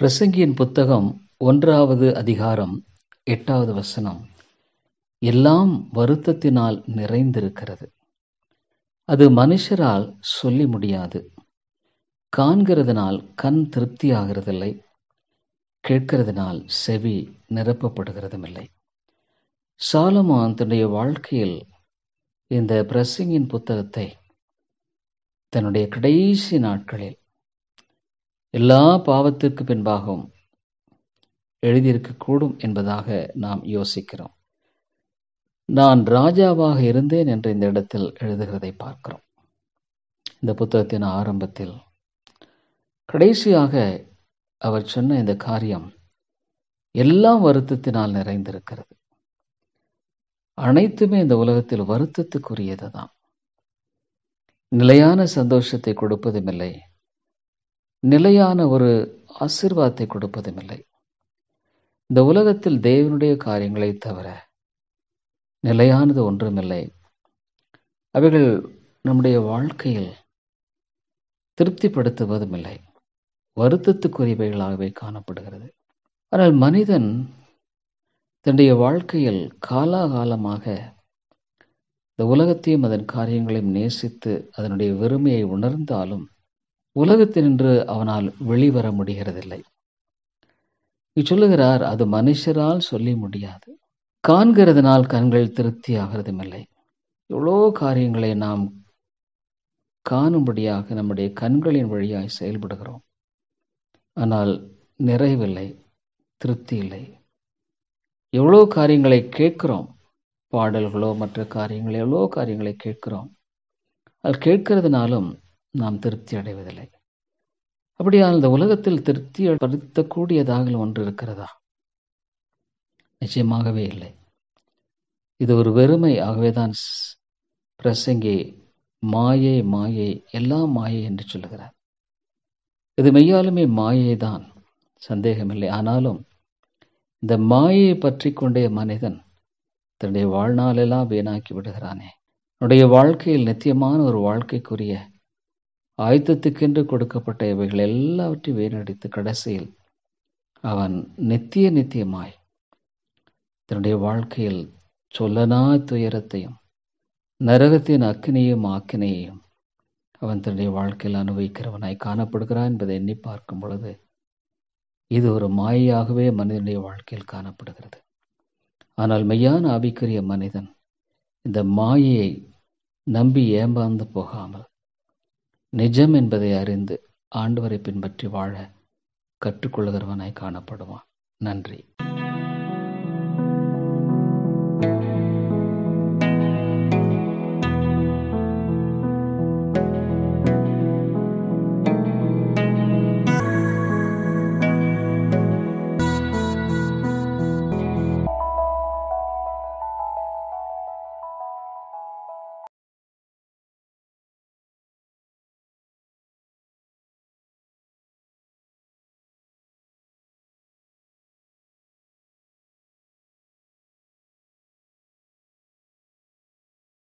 பிரசங்கியின் புத்தகம் ஒன்றாவது அதிகாரம் எட்டாவது வசனம் எல்லாம் வருத்தத்தினால் நிறைந்திருக்கிறது அது மனுஷரால் சொல்லி முடியாது காண்கிறதுனால் கண் திருப்தி ஆகிறதில்லை கேட்கிறதுனால் செவி நிரப்பப்படுகிறதும் இல்லை சாலமான் தன்னுடைய வாழ்க்கையில் இந்த பிரசிங்கின் புத்தகத்தை தன்னுடைய கடைசி நாட்களில் எல்லா பாவத்திற்கு பின்பாகவும் எழுதியிருக்கக்கூடும் என்பதாக நாம் யோசிக்கிறோம் நான் ராஜாவாக இருந்தேன் என்று இந்த இடத்தில் எழுதுகிறதை பார்க்கிறோம் இந்த புத்தகத்தின் ஆரம்பத்தில் கடைசியாக அவர் சொன்ன இந்த காரியம் எல்லாம் வருத்தத்தினால் நிறைந்திருக்கிறது அனைத்துமே இந்த உலகத்தில் வருத்தத்துக்குரியது தான் நிலையான சந்தோஷத்தை கொடுப்பதும் இல்லை நிலையான ஒரு ஆசிர்வாதத்தை கொடுப்பதும் இல்லை இந்த உலகத்தில் தேவனுடைய காரியங்களை தவிர நிலையானது ஒன்றுமில்லை அவைகள் நம்முடைய வாழ்க்கையில் திருப்திப்படுத்துவதும் இல்லை வருத்தத்துக்குரியவைகளாகவே காணப்படுகிறது ஆனால் மனிதன் தன்னுடைய வாழ்க்கையில் காலாகாலமாக இந்த உலகத்தையும் அதன் காரியங்களையும் நேசித்து அதனுடைய வெறுமையை உணர்ந்தாலும் உலகத்தினின்று அவனால் வெளிவர முடிகிறதில்லை சொல்லுகிறார் அது மனுஷரால் சொல்லி முடியாது காண்கிறதுனால் கண்கள் திருப்தி ஆகிறதும் இல்லை எவ்வளோ காரியங்களை நாம் காணும்படியாக நம்முடைய கண்களின் வழியாய் செயல்படுகிறோம் ஆனால் நிறைவில்லை திருப்தி இல்லை எவ்வளோ காரியங்களை கேட்கிறோம் பாடல்களோ மற்ற காரியங்களோ எவ்வளோ காரியங்களை கேட்கிறோம் அது கேட்கறதுனாலும் நாம் திருப்தி அடைவதில்லை அப்படியால் இந்த உலகத்தில் திருப்தி படுத்தக்கூடியதாக ஒன்று இருக்கிறதா நிச்சயமாகவே இல்லை இது ஒரு வெறுமை ஆகவே தான் பிரசங்கி மாயை மாயை எல்லாம் மாயை என்று சொல்லுகிறார் இது மெய்யாலுமே மாயை தான் சந்தேகமில்லை ஆனாலும் இந்த மாயை பற்றி கொண்டே மனிதன் தன்னுடைய வாழ்நாளெல்லாம் வீணாக்கி விடுகிறானே உன்னுடைய வாழ்க்கையில் நித்தியமான ஒரு வாழ்க்கைக்குரிய ஆயுத்தத்துக்கென்று கொடுக்கப்பட்ட இவைகள் எல்லாவற்றையும் வீணடித்து கடைசியில் அவன் நித்திய நித்தியமாய் தன்னுடைய வாழ்க்கையில் சொல்லனா துயரத்தையும் நரகத்தின் அக்கினியும் ஆக்கினையையும் அவன் தன்னுடைய வாழ்க்கையில் அனுபவிக்கிறவனாய் காணப்படுகிறான் என்பதை எண்ணி பார்க்கும் பொழுது இது ஒரு மாயையாகவே மனிதனுடைய வாழ்க்கையில் காணப்படுகிறது ஆனால் மெய்யான ஆவிக்குரிய மனிதன் இந்த மாயையை நம்பி ஏமாந்து போகாமல் நிஜம் என்பதை அறிந்து ஆண்டவரை பின்பற்றி வாழ கற்றுக்கொள்கிறவனாய் காணப்படுவான் நன்றி